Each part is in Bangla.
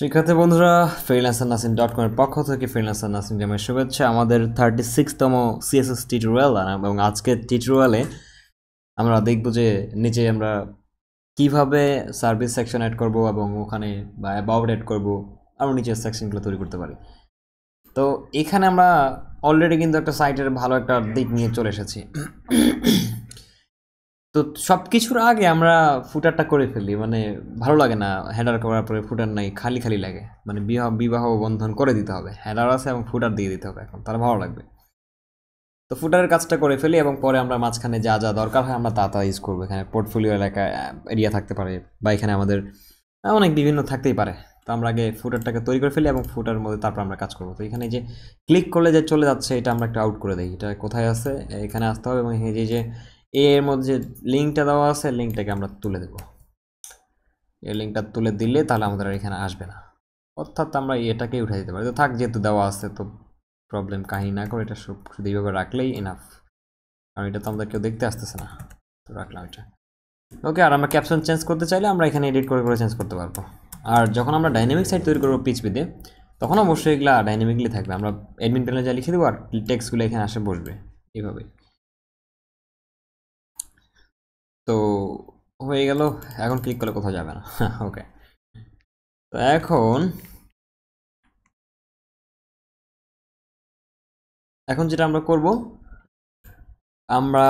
শিক্ষার্থী বন্ধুরা ফ্রিল্যান্সার নাসিন ডট কমের পক্ষ থেকে ফ্রিল্যান্সার নাসিন জামের শুভেচ্ছা আমাদের থার্টি সিক্সতম সিএসএস টিউটোরিয়াল এবং আজকের টুয়েলে আমরা দেখব যে নিচে আমরা কিভাবে সার্ভিস সেকশন অ্যাড করব এবং ওখানে বা অ্যাবাউট অ্যাড করব আরও নিচের সেকশনগুলো তৈরি করতে পারি তো এখানে আমরা অলরেডি কিন্তু একটা সাইটের ভালো একটা দিক নিয়ে চলে এসেছি তো সব কিছুর আগে আমরা ফুটারটা করে ফেলি মানে ভালো লাগে না হেডার করার পরে ফুটার নাই খালি খালি লাগে মানে বিবাহ বিবাহ বন্ধন করে দিতে হবে হেডার আছে এবং ফুটার দিয়ে দিতে হবে এখন তার ভালো লাগবে তো ফুটারের কাজটা করে ফেলি এবং পরে আমরা মাঝখানে যা যা দরকার হয় আমরা তা তা ইউজ করবো এখানে পোর্টফোলিও এলাকা এরিয়া থাকতে পারে বা এখানে আমাদের অনেক বিভিন্ন থাকতেই পারে তো আমরা আগে ফুটারটাকে তৈরি করে ফেলি এবং ফুটার মধ্যে তারপর আমরা কাজ করবো তো এখানে যে ক্লিক করলে যে চলে যাচ্ছে এটা আমরা একটা আউট করে দিই এটা কোথায় আছে এখানে আসতে হবে এবং এই যে এর মধ্যে লিঙ্কটা দেওয়া আছে লিঙ্কটাকে আমরা তুলে দেব এই লিঙ্কটা তুলে দিলে তাহলে আমাদের আর এখানে আসবে না অর্থাৎ আমরা এটাকে উঠে দিতে পারি তো থাক যেহেতু দেওয়া আছে তো প্রবলেম কাহিনী না করে এটা শুধু এইভাবে রাখলেই এনাফ কারণ এটা তো আমাদের কেউ দেখতে আসতেছে না তো রাখলাম এটা ওকে আর আমরা ক্যাপশন চেঞ্জ করতে চাইলে আমরা এখানে এডিট করে করে চেঞ্জ করতে পারবো আর যখন আমরা ডাইনামিক সাইট তৈরি করবো পিচপিতে তখন অবশ্যই এগুলো ডাইনামিকলি থাকবে আমরা অ্যাডমিন প্যানেল যা লিখে দেবো আর টেক্সটগুলো এখানে আসে বসবে এভাবেই তো হয়ে গেল এখন ক্লিক করলে কোথাও যাবে না ওকে তো এখন এখন যেটা আমরা করব আমরা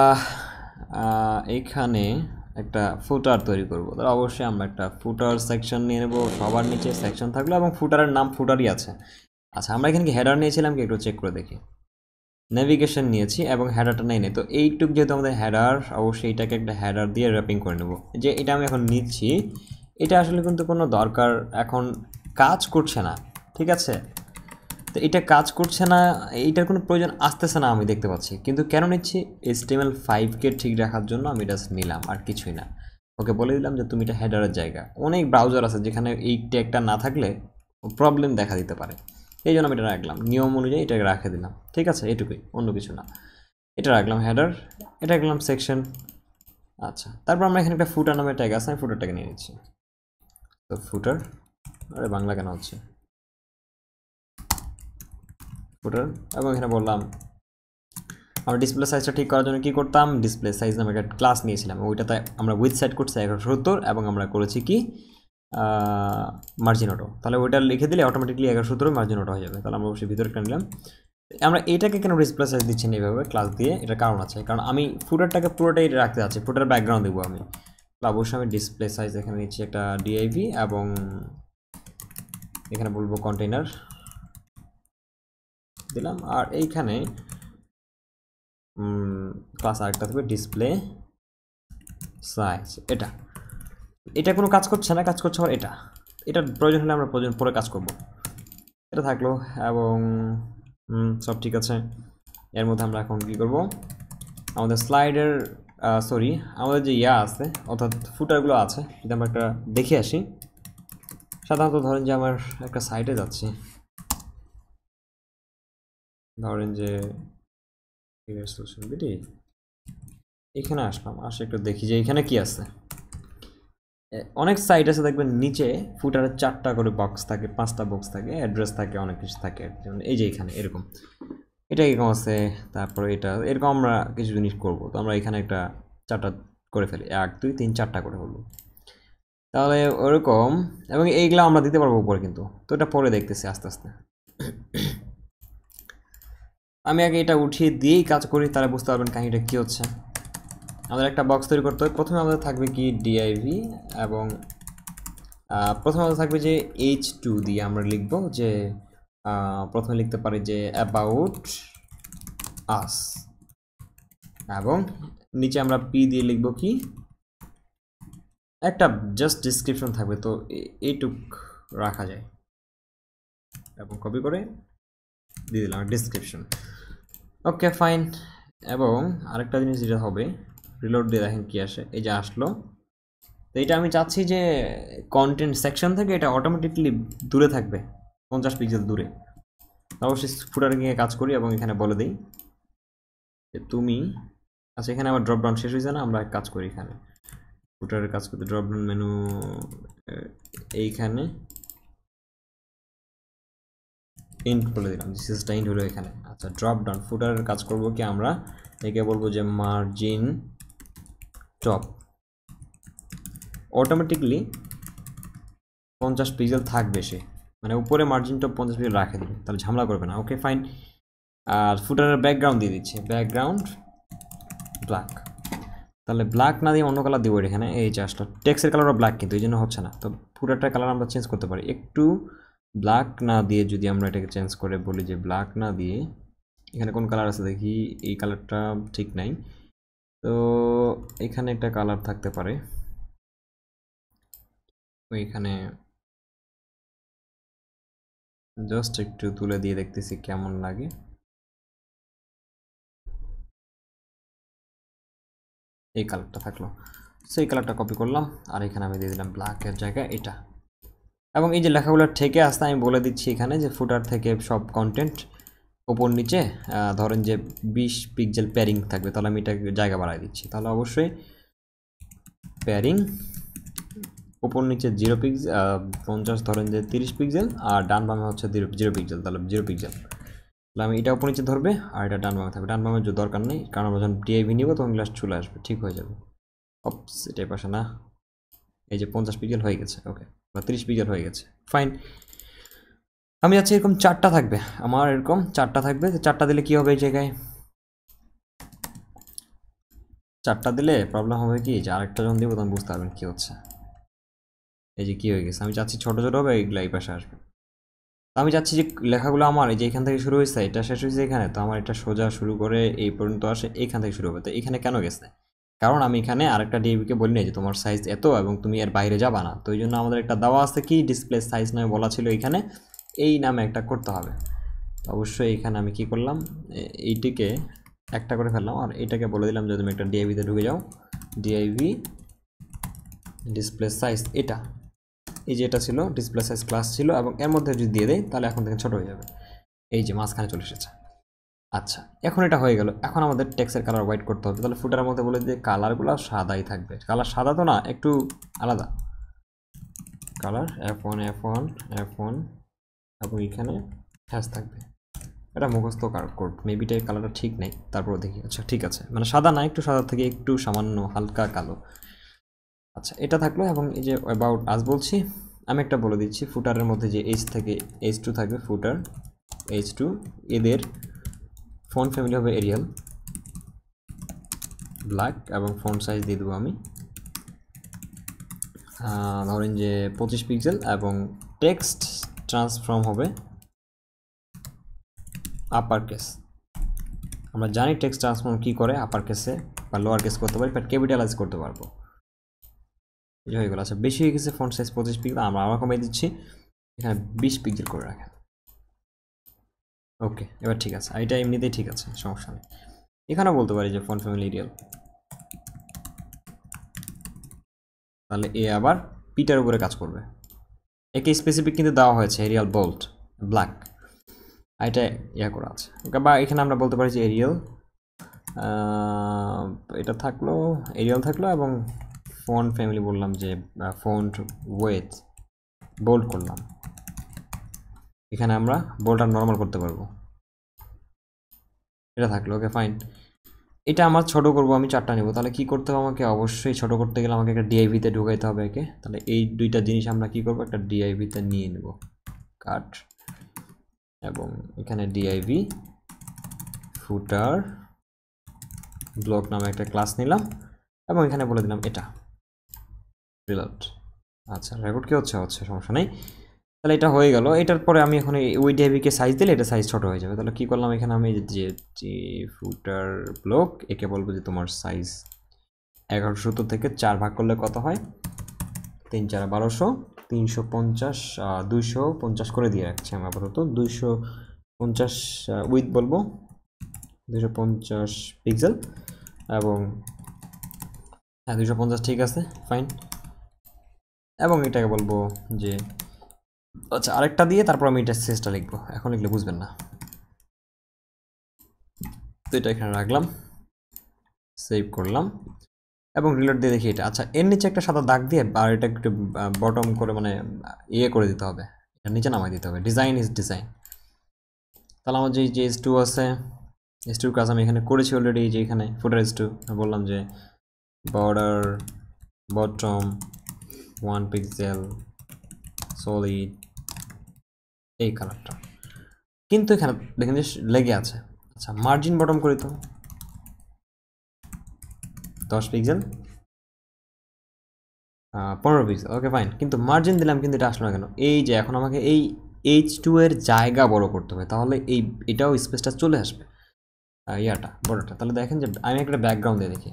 এইখানে একটা ফুটার তৈরি করব তাহলে অবশ্যই আমরা একটা ফুটার সেকশন নিয়ে নেবো সবার নিচে সেকশন থাকলো এবং ফুটারের নাম ফুটারই আছে আচ্ছা আমরা এখানে কি হেডার নিয়েছিলাম কি একটু চেক করে দেখি নেভিগেশন নিয়েছি এবং হেডারটা নেই নেই তো এইটুক যেহেতু আমাদের হ্যাডার অবশ্যই এটাকে একটা হ্যাডার দিয়ে র্যাপিং করে নেব যে এটা আমি এখন নিচ্ছি এটা আসলে কিন্তু কোনো দরকার এখন কাজ করছে না ঠিক আছে তো এটা কাজ করছে না এইটার কোনো প্রয়োজন আসতেছে না আমি দেখতে পাচ্ছি কিন্তু কেন নিচ্ছি এইচটিএমএল ফাইভকে ঠিক রাখার জন্য আমি এটা নিলাম আর কিছুই না ওকে বলে দিলাম যে তুমি এটা হেডারের জায়গা অনেক ব্রাউজার আছে যেখানে এই ট্যাগটা না থাকলে প্রবলেম দেখা দিতে পারে এই জন্য আমি এটা রাখলাম নিয়ম অনুযায়ী এটাকে রাখে দিলাম ঠিক আছে এটুকুই অন্য কিছু না এটা রাখলাম হেডার এটা রাখলাম সেকশন আচ্ছা তারপর আমরা এখানে একটা ফুটার নামে ট্যাগ আছে আমি ফুটারটাকে নিয়ে নিচ্ছি তো ফুটার আরে বাংলা কেন হচ্ছে ফুটার এবং এখানে বললাম আমরা ডিসপ্লে সাইজটা ঠিক করার জন্য কী করতাম ডিসপ্লে সাইজ নামে একটা ক্লাস নিয়েছিলাম ওইটাতে আমরা উইথ সাইড করছি এগারো সত্তর এবং আমরা করেছি কি মার্জিন অটো তাহলে ওইটা লিখে দিলে অটোমেটিকলি এগারোশো ধরে মার্জিন অটো হয়ে যাবে তাহলে আমরা অবশ্যই ভিতরে নিলাম আমরা এটাকে কেন ডিসপ্লে সাইজ দিচ্ছি না এইভাবে ক্লাস দিয়ে এটা কারণ আছে কারণ আমি ফুটারটাকে পুরোটাই রাখতে আছে ফুটার ব্যাকগ্রাউন্ড দেবো আমি অবশ্যই আমি ডিসপ্লে সাইজ এখানে নিচ্ছি একটা ডিআইভি এবং এখানে বলবো কন্টেইনার দিলাম আর এইখানে ক্লাস আরেকটা থাকবে ডিসপ্লে সাইজ এটা এটা কোনো কাজ করছে না কাজ করছে আমার এটা এটার প্রয়োজন হলে আমরা প্রয়োজন পরে কাজ করব এটা থাকলো এবং সব ঠিক আছে এর মধ্যে আমরা এখন কী করব আমাদের স্লাইডের সরি আমাদের যে ইয়া আছে অর্থাৎ ফুটারগুলো আছে যদি আমরা একটা দেখে আসি সাধারণত ধরেন যে আমার একটা সাইডে যাচ্ছি ধরেন যে এখানে আসলাম আসে একটু দেখি যে এখানে কি আছে অনেক সাইট আছে দেখবেন নিচে ফুটারে চারটা করে বক্স থাকে পাঁচটা বক্স থাকে অ্যাড্রেস থাকে অনেক কিছু থাকে এই যে এখানে এরকম এটা এরকম আছে তারপরে এটা এরকম আমরা কিছু জিনিস করব তো আমরা এখানে একটা চারটা করে ফেলি এক দুই তিন চারটা করে হলো তাহলে ওরকম এবং এইগুলো আমরা দিতে পারবো উপরে কিন্তু তো এটা পরে দেখতেছি আস্তে আস্তে আমি আগে এটা উঠিয়ে দিয়েই কাজ করি তাহলে বুঝতে পারবেন কাহিনিটা কী হচ্ছে আমাদের একটা বক্স তৈরি করতে হবে প্রথমে আমাদের থাকবে কি ডিআইভি এবং প্রথমে আমাদের থাকবে যে এইচ টু দিয়ে আমরা লিখব যে প্রথমে লিখতে পারি যে অ্যাবাউট আস এবং নিচে আমরা পি দিয়ে লিখব কি একটা জাস্ট ডিসক্রিপশন থাকবে তো এইটুক রাখা যায় এবং কপি করে দিয়ে দিলাম ডিসক্রিপশন ওকে ফাইন এবং আরেকটা জিনিস যেটা হবে রিলোড দিয়ে দেখেন কি আসে এই যে আসলো তো এটা আমি চাচ্ছি যে কন্টেন্ট সেকশন থেকে এটা অটোমেটিকলি দূরে থাকবে পঞ্চাশ পিক্সেল দূরে অবশ্যই ফুটার গিয়ে কাজ করি এবং এখানে বলে দিই যে তুমি আচ্ছা এখানে আমার ড্রপডাউন শেষ হয়েছে না আমরা কাজ করি এখানে ফুটারের কাজ করতে ড্রপ ডাউন মেনু এইখানে ইন্ট বলে দিলাম সিস্টা ইন্ট হলো এখানে আচ্ছা ড্রপ ডাউন ফুটারের কাজ করব কি আমরা একে বলবো যে মার্জিন টপ অটোমেটিকলি পঞ্চাশ পিক্সেল থাকবে সে মানে উপরে মার্জিন টপ পঞ্চাশ পিক্সেল রাখে দেবে তাহলে ঝামেলা করবে না ওকে ফাইন আর ফুটারের ব্যাকগ্রাউন্ড দিয়ে দিচ্ছে ব্যাকগ্রাউন্ড ব্ল্যাক তাহলে ব্ল্যাক না দিয়ে অন্য কালার দিব এখানে এই চার্জটা টেক্সের কালারও ব্ল্যাক কিন্তু এই জন্য হচ্ছে না তো পুরোটা কালার আমরা চেঞ্জ করতে পারি একটু ব্ল্যাক না দিয়ে যদি আমরা এটাকে চেঞ্জ করে বলি যে ব্ল্যাক না দিয়ে এখানে কোন কালার আছে দেখি এই কালারটা ঠিক নাই তো এখানে একটা কালার থাকতে পারে ওইখানে জাস্ট একটু তুলে দিয়ে দেখতেছি কেমন লাগে এই কালারটা থাকলো সেই কালারটা কপি করলাম আর এখানে আমি দিয়ে দিলাম ব্ল্যাকের জায়গায় এটা এবং এই যে লেখাগুলো ঠেকে আসতে আমি বলে দিচ্ছি এখানে যে ফুটার থেকে সব কন্টেন্ট ওপর নিচে ধরেন যে বিশ পিকজেল প্যারিং থাকবে তাহলে আমি এটা জায়গা বাড়ায় দিচ্ছি তাহলে অবশ্যই প্যারিং ওপর নিচে জিরো পিক্স পঞ্চাশ ধরেন যে তিরিশ পিকজেল আর ডান বামে হচ্ছে জিরো জিরো পিক্সেল তাহলে জিরো পিকজেল তাহলে আমি এটা ওপর নিচে ধরবে আর এটা ডান বামে থাকবে ডান বামে দরকার নেই কারণ আমরা যখন টিআইভি নিব তখন গ্লাস চলে আসবে ঠিক হয়ে যাবে অপস এটাই পাশে না এই যে পঞ্চাশ পিকজেল হয়ে গেছে ওকে বা তিরিশ পিকজেল হয়ে গেছে ফাইন আমি যাচ্ছি এরকম চারটা থাকবে আমার এরকম চারটা থাকবে চারটা দিলে কি হবে এই জায়গায় চারটা দিলে প্রবলেম হবে কি যে আরেকটা জন দিব তখন বুঝতে পারবেন কী হচ্ছে এই যে কী হয়ে গেছে আমি চাচ্ছি ছোটো ছোটো হবে এইগুলো এই পাশে আসবে আমি চাচ্ছি যে লেখাগুলো আমার এই যে এখান থেকে শুরু হয়েছে এটা শেষ হয়েছে এখানে তো আমার এটা সোজা শুরু করে এই পর্যন্ত আসে এখান থেকে শুরু হবে তো এখানে কেন গেছে কারণ আমি এখানে আরেকটা ডিবিকে বলি না যে তোমার সাইজ এত এবং তুমি এর বাইরে যাবা না তো এই জন্য আমাদের একটা দেওয়া আছে কি ডিসপ্লে সাইজ নয় বলা ছিল এখানে এই নামে একটা করতে হবে অবশ্যই এখানে আমি কি করলাম এইটিকে একটা করে ফেললাম আর এটাকে বলে দিলাম যে তুমি একটা ডিআইভিতে ঢুকে যাও ডিআইভি ডিসপ্লে সাইজ এটা এই যে এটা ছিল ডিসপ্লে সাইজ ক্লাস ছিল এবং এর মধ্যে যদি দিয়ে দেয় তাহলে এখন থেকে ছোটো হয়ে যাবে এই যে মাঝখানে চলে এসেছে আচ্ছা এখন এটা হয়ে গেল এখন আমাদের টেক্সের কালার হোয়াইট করতে হবে তাহলে ফুটার মধ্যে বলে দিয়ে কালারগুলো সাদাই থাকবে কালার সাদা তো না একটু আলাদা colour F one F one F one এবং এখানে হ্যাশ থাকবে এটা মুখস্থ কোড মেবিটা এই কালারটা ঠিক নেই তারপর দেখি আচ্ছা ঠিক আছে মানে সাদা না একটু সাদা থেকে একটু সামান্য হালকা কালো আচ্ছা এটা থাকলো এবং এই যে অ্যাবাউট আজ বলছি আমি একটা বলে দিচ্ছি ফুটারের মধ্যে যে এইচ থেকে এইচ টু থাকবে ফুটার এইচ টু এদের ফোন ফ্যামিলি হবে এরিয়াল ব্ল্যাক এবং ফোন সাইজ দিয়ে দেবো আমি ধরেন যে পঁচিশ পিক্সেল এবং টেক্সট ট্রান্সফর্ম হবে আপার কেস আমরা জানি টেক্সট ট্রান্সফর্ম কি করে আপার কেসে বা লোয়ার কেস করতে পারি বাট ক্যাপিটালাইজ করতে পারবো এই হয়ে গেলো আচ্ছা বেশি হয়ে গেছে ফন্ট সাইজ পঁচিশ পিক্সেল আমরা আবার কমিয়ে দিচ্ছি এখানে বিশ পিক্সেল করে রাখেন ওকে এবার ঠিক আছে এটা এমনিতেই ঠিক আছে সমস্যা নেই এখানেও বলতে পারি যে ফন্ট ফ্যামিলি রিয়েল তাহলে এ আবার পিটার উপরে কাজ করবে একে স্পেসিফিক কিন্তু দেওয়া হয়েছে এরিয়াল বোল্ট ব্ল্যাক এটা ইয়া করা আছে বা এখানে আমরা বলতে পারি যে এরিয়াল এটা থাকলো এরিয়াল থাকলো এবং ফোন ফ্যামিলি বললাম যে ফোন ওয়েথ বোল্ট করলাম এখানে আমরা আর নর্মাল করতে পারবো এটা থাকলো ওকে ফাইন এটা আমার ছোট করব আমি চারটা নেব তাহলে কি করতে হবে আমাকে অবশ্যই ছোট করতে গেলে আমাকে একটা ডিআইভিতে ঢুকাইতে হবে একে তাহলে এই দুইটা জিনিস আমরা কি করব একটা ডিআইভিতে নিয়ে নেব কাট এবং এখানে ডিআইভি ফুটার ব্লক নামে একটা ক্লাস নিলাম এবং এখানে বলে দিলাম এটা রিলোড আচ্ছা রেকর্ড কি হচ্ছে হচ্ছে সমস্যা নেই তাহলে এটা হয়ে গেল এটার পরে আমি এখন ওই ডিআইবিকে সাইজ দিলে এটা সাইজ ছোট হয়ে যাবে তাহলে কী করলাম এখানে আমি যে ফুটার ব্লক একে বলবো যে তোমার সাইজ এগারোশো থেকে চার ভাগ করলে কত হয় তিন চার বারোশো তিনশো পঞ্চাশ দুইশো পঞ্চাশ করে দিয়ে রাখছি আমি আপাতত দুইশো পঞ্চাশ উইথ বলবো দুশো পঞ্চাশ পিক্সেল এবং হ্যাঁ দুশো পঞ্চাশ ঠিক আছে ফাইন এবং এটাকে বলবো যে আচ্ছা আরেকটা দিয়ে তারপর আমি এটা শেষটা লিখবো এখন লিখলে বুঝবেন না তো এটা এখানে রাখলাম সেভ করলাম এবং রিলোড দিয়ে দেখি এটা আচ্ছা এর নিচে একটা সাদা দাগ দিয়ে আর এটা একটু বটম করে মানে ইয়ে করে দিতে হবে এটা নিচে নামাই দিতে হবে ডিজাইন ইজ ডিজাইন তাহলে আমার যে যে এস টু আছে এস টুর কাজ আমি এখানে করেছি অলরেডি যে এখানে ফুটার এস টু বললাম যে border bottom one pixel solid এই কালারটা কিন্তু এখানে দেখেন যে লেগে আছে আচ্ছা মার্জিন বটম করি তো দশ পিক্সেল পনেরো পিক্সেল ওকে ফাইন কিন্তু মার্জিন দিলাম কিন্তু এটা আসলো না কেন এই যে এখন আমাকে এই এইচ টু এর জায়গা বড় করতে হবে তাহলে এই এটাও স্পেসটা চলে আসবে ইয়াটা বড়টা তাহলে দেখেন যে আমি একটা ব্যাকগ্রাউন্ড দিয়ে দেখি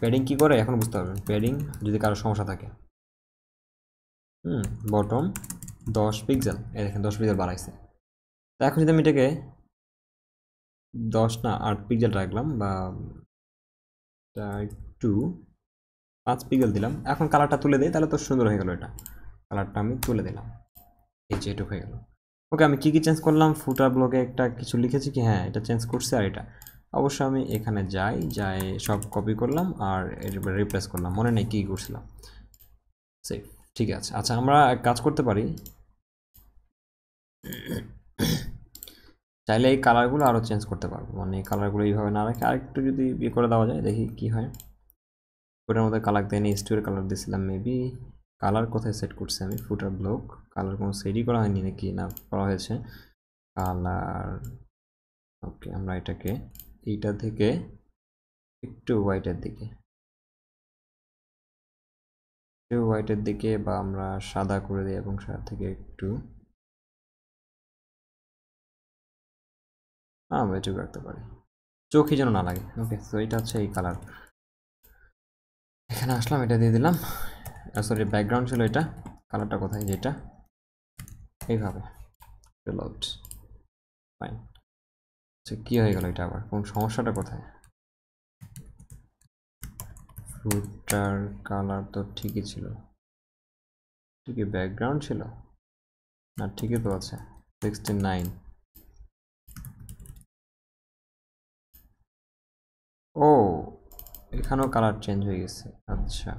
প্যাডিং কী করে এখন বুঝতে পারবেন প্যাডিং যদি কারো সমস্যা থাকে হুম বটম দশ পিক্সেল এই দেখেন দশ পিক্সেল বাড়াইছে তো এখন যদি আমি এটাকে দশ না আট পিক্সেল রাখলাম বা টু পাঁচ পিক্সেল দিলাম এখন কালারটা তুলে দিই তাহলে তো সুন্দর হয়ে গেলো এটা কালারটা আমি তুলে দিলাম এই যে এটুকু হয়ে গেলো ওকে আমি কী কী চেঞ্জ করলাম ফুটার ব্লগে একটা কিছু লিখেছি কি হ্যাঁ এটা চেঞ্জ করছি আর এটা অবশ্য আমি এখানে যাই যাই সব কপি করলাম আর রিপ্লেস করলাম মনে নেই কী করছিলাম সেফ ঠিক আছে আচ্ছা আমরা কাজ করতে পারি চাইলে এই কালারগুলো আরও চেঞ্জ করতে পারবো মানে এই কালারগুলো এইভাবে না রাখে আরেকটু যদি ইয়ে করে দেওয়া যায় দেখি কি হয় ওটার মধ্যে কালার দেয়নি স্টুয়ের কালার দিয়েছিলাম মেবি কালার কোথায় সেট করছি আমি ফুটার ব্লক কালার কোনো সেটই করা হয়নি নাকি না করা হয়েছে কালার ওকে আমরা এটাকে এইটা থেকে একটু হোয়াইটের দিকে একটু হোয়াইটের দিকে বা আমরা সাদা করে দিই এবং সাদা থেকে একটু আমরা এটুকু রাখতে পারি চোখে যেন না লাগে ওকে তো এটা হচ্ছে এই কালার এখানে আসলাম এটা দিয়ে দিলাম সরি ব্যাকগ্রাউন্ড ছিল এটা কালারটা কোথায় যেটা এইভাবে কী হয়ে গেল এটা আবার কোন সমস্যাটা কোথায় স্ক্রুটার কালার তো ঠিকই ছিল ঠিকই ব্যাকগ্রাউন্ড ছিল না ঠিকই তো আছে সিক্সটি নাইন ও এখানেও কালার চেঞ্জ হয়ে গেছে আচ্ছা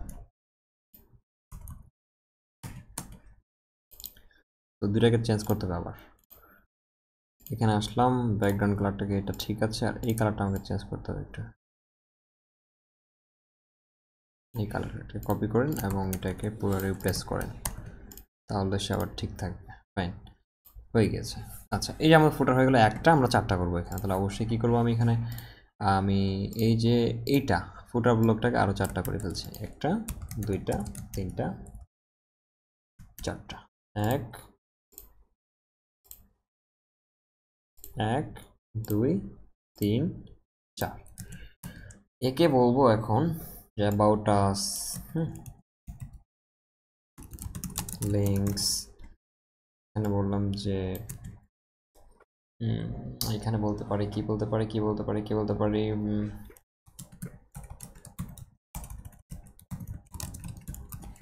তো দুটাকে চেঞ্জ করতে হবে আবার এখানে আসলাম ব্যাকগ্রাউন্ড কালারটাকে এটা ঠিক আছে আর এই কালারটা আমাকে চেঞ্জ করতে হবে একটু এই কালারটাকে কপি করেন এবং এটাকে পুরো রিপ্লেস করেন তাহলে সে আবার ঠিক থাকবে ফাইন হয়ে গেছে আচ্ছা এই যে আমার ফোটার হয়ে গেলো একটা আমরা চারটা করবো এখানে তাহলে অবশ্যই কী করবো আমি এখানে আমি এই যে এইটা ফুটার ব্লকটাকে আরও চারটা করে ফেলছি একটা দুইটা তিনটা চারটা এক এক দুই তিন চার একে বলবো এখন yeah, about us hmm. links এখানে বললাম যে এখানে বলতে পারি কি বলতে পারি কি বলতে পারি কি বলতে পারি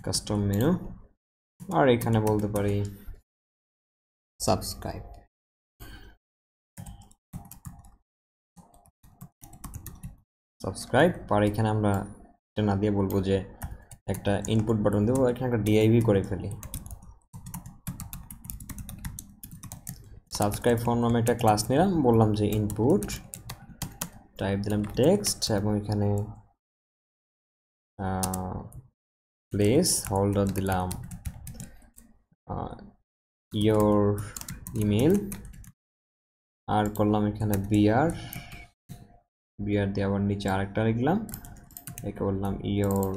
কাস্টম মেনু আর এখানে বলতে পারি সাবস্ক্রাইব সাবস্ক্রাইব আর এখানে আমরা এটা না দিয়ে বলবো যে একটা ইনপুট বাটন দেবো এখানে একটা ডিআইভি করে ফেলি সাবস্ক্রাইব ফর্ম নামে একটা ক্লাস নিলাম বললাম যে ইনপুট টাইপ দিলাম টেক্সট এবং এখানে প্লেস হোল্ডার দিলাম ইয়োর ইমেল আর করলাম এখানে বিআর বিআর দিয়ে আবার নিচে আরেকটা লিখলাম একে বললাম ইয়োর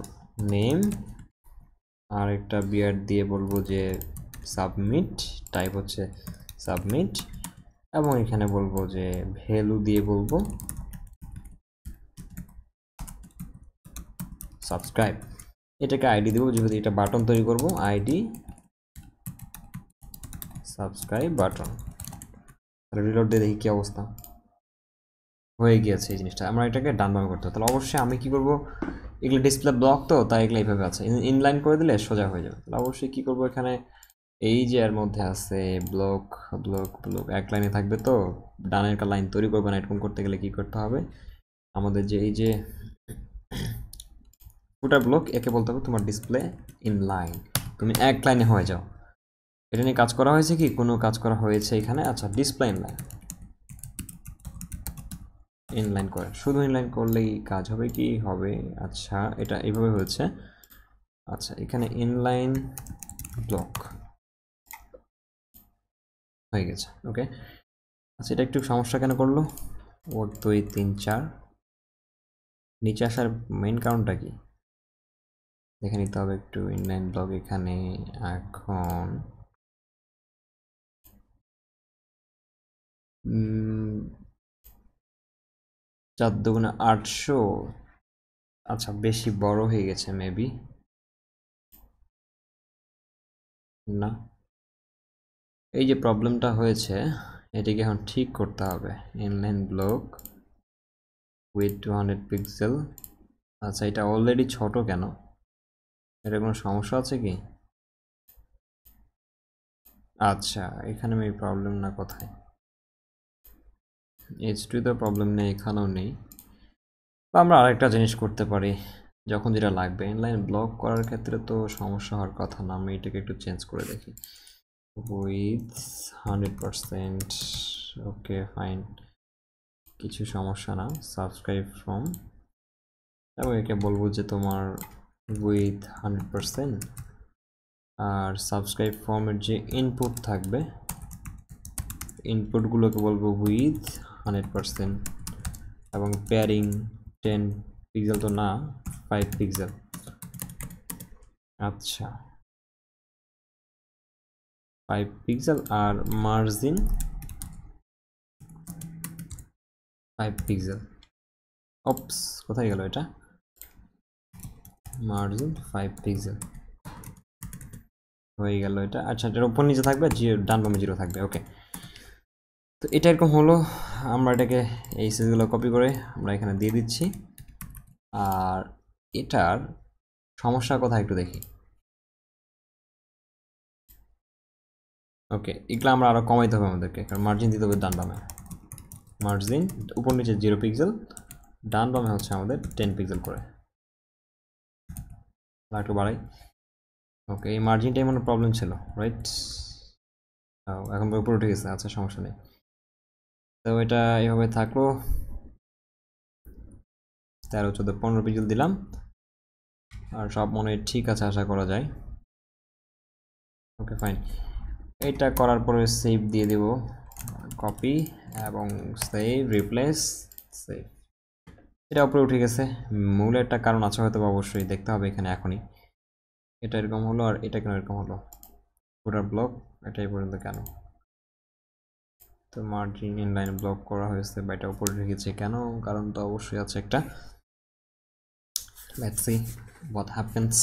নেম আর একটা বিয়ার দিয়ে বলবো যে সাবমিট টাইপ হচ্ছে সাবমিট এবং এখানে বলবো যে ভ্যালু দিয়ে বলবো সাবস্ক্রাইব এটাকে আইডি দেবো যেহেতু এটা বাটন তৈরি করব আইডি সাবস্ক্রাইব বাটন রিলোড দিয়ে দেখি কী অবস্থা হয়ে গিয়েছে এই জিনিসটা আমরা এটাকে ডান বামে করতে হবে তাহলে অবশ্যই আমি কি করব এগুলো ডিসপ্লে ব্লক তো তাই এগুলো এইভাবে আছে ইনলাইন করে দিলে সোজা হয়ে যাবে তাহলে অবশ্যই কী করবো এখানে এই যে এর মধ্যে আছে ব্লক ব্লক ব্লক এক লাইনে থাকবে তো ডানের একটা লাইন তৈরি করবে না এরকম করতে গেলে কি করতে হবে আমাদের যে এই যে ফুটার ব্লক একে বলতে হবে তোমার ডিসপ্লে ইনলাইন তুমি এক লাইনে হয়ে যাও এটা নিয়ে কাজ করা হয়েছে কি কোনো কাজ করা হয়েছে এখানে আচ্ছা ডিসপ্লে ইনলাইন ইনলাইন করে শুধু ইনলাইন করলেই কাজ হবে কি হবে আচ্ছা এটা এইভাবে হয়েছে আচ্ছা এখানে ইনলাইন ব্লক হয়ে গেছে ওকে আচ্ছা এটা একটু সমস্যা কেন করলো ওর দুই তিন চার নিচে আসার মেন কারণটা কি দেখে নিতে হবে একটু ইনলাইন ব্লক এখানে এখন উম চার দুগুণে আটশো আচ্ছা বেশি বড় হয়ে গেছে মেবি না এই যে প্রবলেমটা হয়েছে এটিকে এখন ঠিক করতে হবে inline block width two hundred pixel আচ্ছা এটা অলরেডি ছোট কেন এটা কোনো সমস্যা আছে কি আচ্ছা এখানে আমি প্রবলেম না কোথায় এইচ টু তো প্রবলেম নেই এখানেও নেই বা আমরা আরেকটা জিনিস করতে পারি যখন যেটা লাগবে ইনলাইন ব্লক করার ক্ষেত্রে তো সমস্যা হওয়ার কথা না আমি এটাকে একটু চেঞ্জ করে দেখি width hundred percent okay fine কিছু সমস্যা না সাবস্ক্রাইব ফ্রম এবং একে বলবো যে তোমার উইথ হান্ড্রেড পারসেন্ট আর সাবস্ক্রাইব ফর্মের যে ইনপুট থাকবে ইনপুটগুলোকে বলবো উইথ হান্ড্রেড পারসেন্ট এবং প্যারিং টেন পিক্সেল তো না ফাইভ পিক্সেল আচ্ছা ফাইভ পিক্সেল আর মার্জিন ফাইভ পিক্সেল অপস কোথায় গেল এটা মার্জিন ফাইভ পিক্সেল হয়ে গেল এটা আচ্ছা এটার উপর নিচে থাকবে ডান বামে জিরো থাকবে ওকে তো এটা এরকম হলো আমরা এটাকে এই সাইজগুলো কপি করে আমরা এখানে দিয়ে দিচ্ছি আর এটার সমস্যা কথা একটু দেখি ওকে এগুলো আমরা আরও কমাইতে হবে আমাদেরকে কারণ মার্জিন দিতে হবে ডান বামে মার্জিন উপর নিচে জিরো পিক্সেল ডান বামে হচ্ছে আমাদের টেন পিক্সেল করে একটু বাড়াই ওকে এই মার্জিনটাই মানে প্রবলেম ছিল রাইট এখন উপরে উঠে গেছে আচ্ছা সমস্যা নেই তো এটা এভাবে থাকলো তেরো চোদ্দো পনেরো পিক্সেল দিলাম আর সব মনে ঠিক আছে আশা করা যায় ওকে ফাইন এটা করার পরে সেভ দিয়ে দেব কপি এবং সেভ রিপ্লেস সেভ এটা উপরে উঠে গেছে মূল একটা কারণ আছে হয়তো অবশ্যই দেখতে হবে এখানে এখনই এটা এরকম হলো আর এটা কেন এরকম হলো পুরো ব্লক এটাই পর্যন্ত কেন তো মার্জিন ইনলাইন ব্লক করা হয়েছে বা এটা উপরে রেখেছে কেন কারণ তো অবশ্যই আছে একটা let's see what happens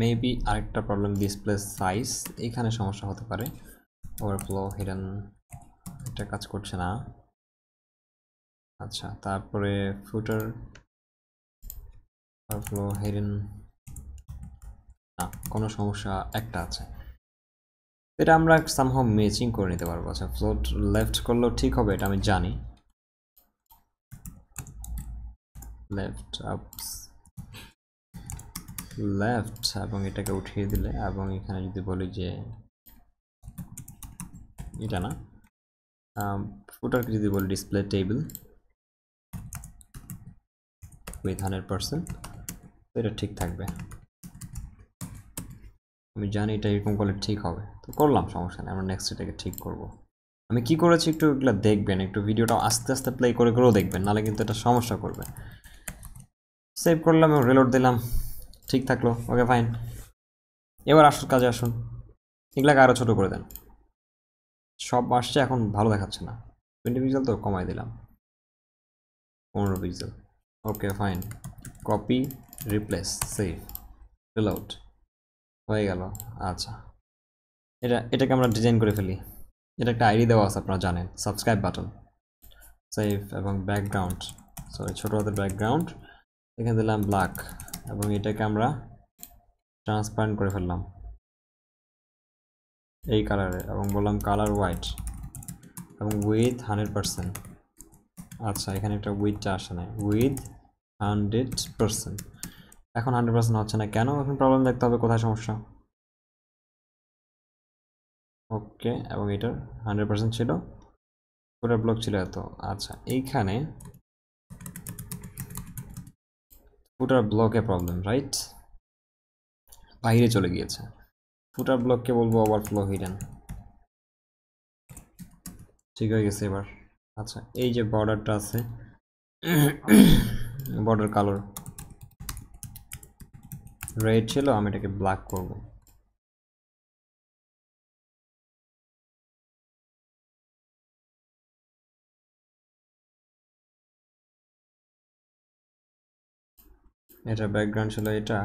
maybe আরেকটা প্রবলেম ডিসপ্লে সাইজ এখানে সমস্যা হতে পারে ওভারফ্লো হিডেন এটা কাজ করছে না আচ্ছা তারপরে ফুটার ওভারফ্লো হিডেন না কোনো সমস্যা একটা আছে এটা আমরা সামহাও ম্যাচিং করে নিতে পারবো আচ্ছা ফ্লোট লেফট করলেও ঠিক হবে এটা আমি জানি লেফট আপস লেফট এবং এটাকে উঠিয়ে দিলে এবং এখানে যদি বলি যে এটা না ফুটারকে যদি বলি display table width hundred percent এটা ঠিক থাকবে আমি জানি এটা এরকম করলে ঠিক হবে করলাম সমস্যা নেই আমরা নেক্সট এটাকে ঠিক করব আমি কি করেছি একটু এগুলো দেখবেন একটু ভিডিওটা আস্তে আস্তে প্লে করে করেও দেখবেন নাহলে কিন্তু এটা সমস্যা করবে সেভ করলাম এবং রেলোড দিলাম ঠিক থাকলো ওকে ফাইন এবার আসল কাজে আসুন এগুলাকে আরও ছোটো করে দেন সব আসছে এখন ভালো দেখাচ্ছে না টোয়েন্টি পিক্সেল তো কমাই দিলাম পনেরো pixel okay fine copy replace save reload হয়ে গেল আচ্ছা এটা এটাকে আমরা ডিজাইন করে ফেলি এটা একটা আইডি দেওয়া আছে আপনারা জানেন সাবস্ক্রাইব বাটন সেভ এবং ব্যাকগ্রাউন্ড সরি ছোটো হাতের ব্যাকগ্রাউন্ড এখানে দিলাম ব্ল্যাক এবং এটাকে আমরা ট্রান্সপারেন্ট করে ফেললাম এই কালারে এবং বললাম কালার হোয়াইট এবং উইথ হান্ড্রেড পারসেন্ট আচ্ছা এখানে একটা উইথটা আসে না উইথ হান্ড্রেড পারসেন্ট এখন হান্ড্রেড পারসেন্ট হচ্ছে না কেন এখন প্রবলেম দেখতে হবে কোথায় সমস্যা ওকে এবং এটার হান্ড্রেড পার্সেন্ট ছিল পুরো ব্লক ছিল এত আচ্ছা এইখানে ফুটার ব্লকে প্রবলেম রাইট বাইরে চলে গিয়েছে ফুটার ব্লককে বলবো ফ্লো হিডেন ঠিক হয়ে গেছে এবার আচ্ছা এই যে বর্ডারটা আছে বর্ডার কালার রেড ছিল আমি এটাকে ব্ল্যাক করবো এটা ব্যাকগ্রাউন্ড ছিল এটা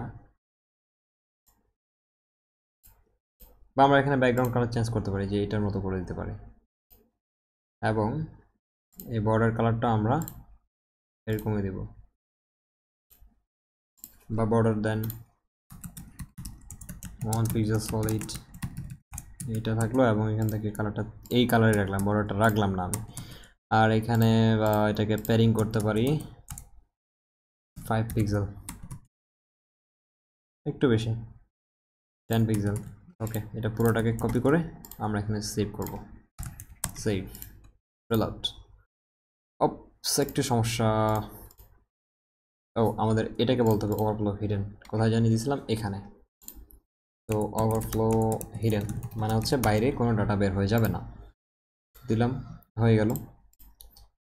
বা আমরা এখানে ব্যাকগ্রাউন্ড কালার চেঞ্জ করতে পারি যে এটার মতো করে দিতে পারি এবং এই বর্ডার কালারটা আমরা এরকমই দেব বা border then one pixel solid এটা থাকলো এবং এখান থেকে কালারটা এই কালারে রাখলাম বর্ডারটা রাখলাম না আমি আর এখানে বা এটাকে প্যারিং করতে পারি ফাইভ পিক্সেল একটু বেশি টেন পিক্সেল ওকে এটা পুরোটাকে কপি করে আমরা এখানে সেভ করব সেভ রেল আউট অপস একটু সমস্যা ও oh, আমাদের এটাকে বলতে হবে ওভারফ্লো হিডেন কোথায় জানিয়ে দিয়েছিলাম এখানে তো ওভারফ্লো হিডেন মানে হচ্ছে বাইরে কোনো ডাটা বের হয়ে যাবে না দিলাম হয়ে গেল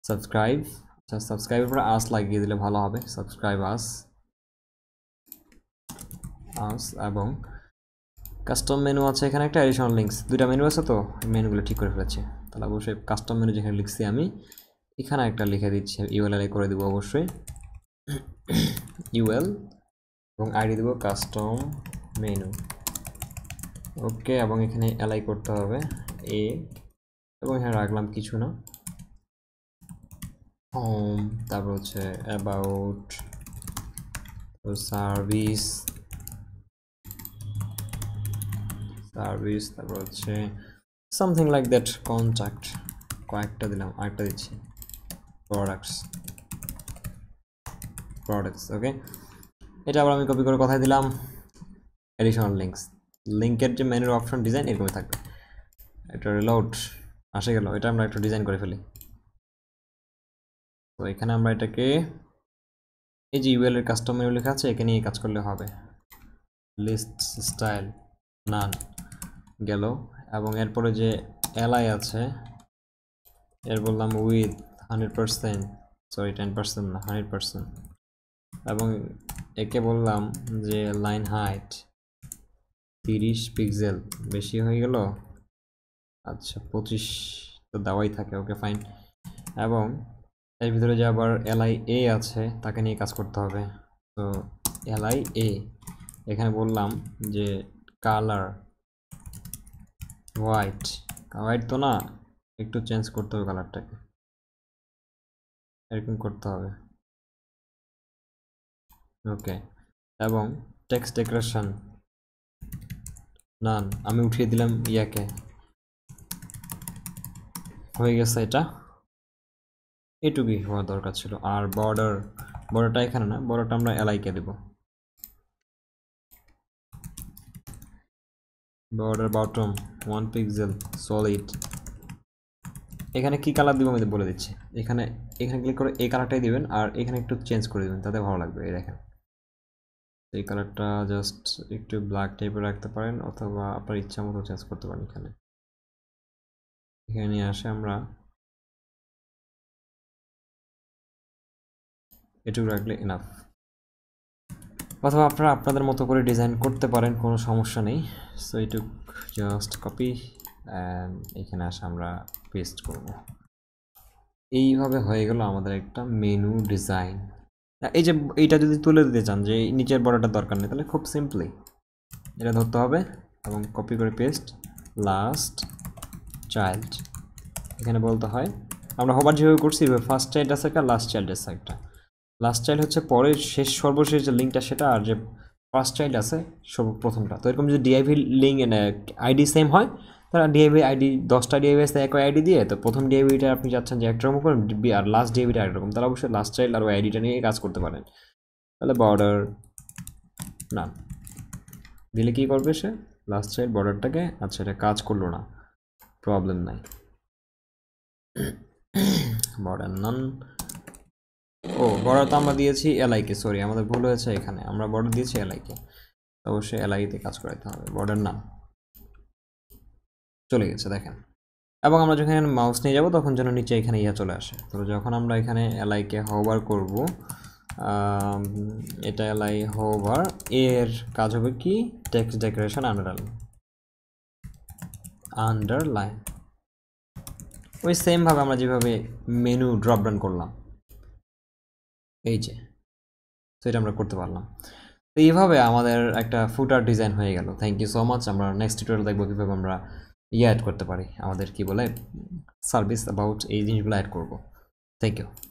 সাবস্ক্রাইব আচ্ছা সাবস্ক্রাইবের পরে আস লাগিয়ে দিলে ভালো হবে সাবস্ক্রাইব আস আউন্স এবং কাস্টম মেনু আছে এখানে একটা অ্যাডিশনাল লিঙ্কস দুইটা মেনু আছে তো মেনুগুলো ঠিক করে ফেলেছে তাহলে অবশ্যই কাস্টম মেনু যেখানে লিখছি আমি এখানে একটা লিখে দিচ্ছি আই করে দেবো অবশ্যই ইউএল এবং আইডি দেবো কাস্টম মেনু ওকে এবং এখানে অ্যালাই করতে হবে এ এবং এখানে রাখলাম কিছু না হোম তারপর হচ্ছে অ্যাবাউট সার্ভিস service তারপর হচ্ছে সামথিং লাইক দ্যাট কন্ট্যাক্ট কয়েকটা দিলাম আরেকটা দিচ্ছি প্রোডাক্টস প্রোডাক্টস ওকে এটা আবার আমি কপি করে কথায় দিলাম অ্যাডিশনাল লিঙ্কস লিঙ্কের যে মেনুর অপশন ডিজাইন এরকমই থাকবে এটা রিলোড আসে গেল এটা আমরা একটু ডিজাইন করে ফেলি তো এখানে আমরা এটাকে এই যে ইউএল এর কাস্টম মেনু লেখা আছে এখানে কাজ করলে হবে লিস্ট স্টাইল নান গেল এবং এরপরে যে এলআই আছে এর বললাম width hundred percent sorry ten percent না হান্ড্রেড পার্সেন্ট এবং একে বললাম যে লাইন হাইট তিরিশ পিক্সেল বেশি হয়ে গেল আচ্ছা পঁচিশ তো দেওয়াই থাকে ওকে ফাইন এবং এর ভিতরে যে আবার এলআই এ আছে তাকে নিয়ে কাজ করতে হবে তো এলআই এ এখানে বললাম যে কালার হোয়াইট হোয়াইট তো না একটু চেঞ্জ করতে হবে কালারটাকে এরকম করতে হবে ওকে এবং টেক্সট ডেকোরেশন নান আমি উঠিয়ে দিলাম ইয়াকে হয়ে গেছে এটা এটুকুই হওয়া দরকার ছিল আর বর্ডার বর্ডারটা এখানে না বর্ডারটা আমরা এলাইকে দেবো border bottom one pixel solid এখানে কি কালার দিব আমি বলে দিচ্ছি এখানে এখানে ক্লিক করে এই কালারটাই দিবেন আর এখানে একটু চেঞ্জ করে দেবেন তাতে ভালো লাগবে এই দেখেন এই কালারটা জাস্ট একটু ব্ল্যাক টাইপের রাখতে পারেন অথবা আপনার ইচ্ছা মতো চেঞ্জ করতে পারেন এখানে এখানে আসে আমরা এটুকু রাখলে এনাফ অথবা আপনারা আপনাদের মতো করে ডিজাইন করতে পারেন কোনো সমস্যা নেই সো এটুক জাস্ট কপি অ্যান্ড এখানে আসা আমরা পেস্ট করব এইভাবে হয়ে গেল আমাদের একটা মেনু ডিজাইন এই যে এইটা যদি তুলে দিতে চান যে নিচের বড়টা দরকার নেই তাহলে খুব সিম্পলি এটা ধরতে হবে এবং কপি করে পেস্ট লাস্ট চাইল্ড এখানে বলতে হয় আমরা হবার যেভাবে করছি ফার্স্ট চাইল্ড আছে একটা লাস্ট চাইল্ডের সাইডটা একটা লাস্ট চাইল্ড হচ্ছে পরে শেষ সর্বশেষ যে লিঙ্কটা সেটা আর যে ফার্স্ট চাইল্ড আছে সর্বপ্রথমটা তো এরকম যদি ডিআইভি লিঙ্ক আইডি সেম হয় তারা ডিআইভি আইডি দশটা ডিআইভি আছে একই আইডি দিয়ে তো প্রথম ডিআইভিটা আপনি যাচ্ছেন যে একরকম করেন আর লাস্ট ডিআইভিটা একরকম তাহলে অবশ্যই লাস্ট চাইল্ড আর ওই আইডিটা নিয়ে কাজ করতে পারেন তাহলে বর্ডার না দিলে কী করবে সে লাস্ট চাইল্ড বর্ডারটাকে আচ্ছা এটা কাজ করলো না প্রবলেম নাই বর্ডার নান ও বর্ডার তো আমরা দিয়েছি এলআইকে সরি আমাদের ভুল হয়েছে এখানে আমরা বর্ডার দিয়েছি এলআইকে অবশ্যই এলআইতে কাজ করাইতে হবে বর্ডার নাম চলে গেছে দেখেন এবং আমরা যখন মাউস নিয়ে যাব তখন যেন নিচে এখানে ইয়া চলে আসে তো যখন আমরা এখানে এলআইকে হোভার করব এটা এলআই হোভার এর কাজ হবে কি টেক্সট ডেকোরেশন আন্ডারলাইন আন্ডারলাইন ওই সেমভাবে আমরা যেভাবে মেনু ড্রপ ডাউন করলাম এই যে তো এটা আমরা করতে পারলাম তো এইভাবে আমাদের একটা ফুটার ডিজাইন হয়ে গেল থ্যাংক ইউ সো মাচ আমরা নেক্সট টিউটোরিয়াল দেখবো কীভাবে আমরা ইয়ে অ্যাড করতে পারি আমাদের কি বলে সার্ভিস অ্যাবাউট এই জিনিসগুলো অ্যাড করবো থ্যাংক ইউ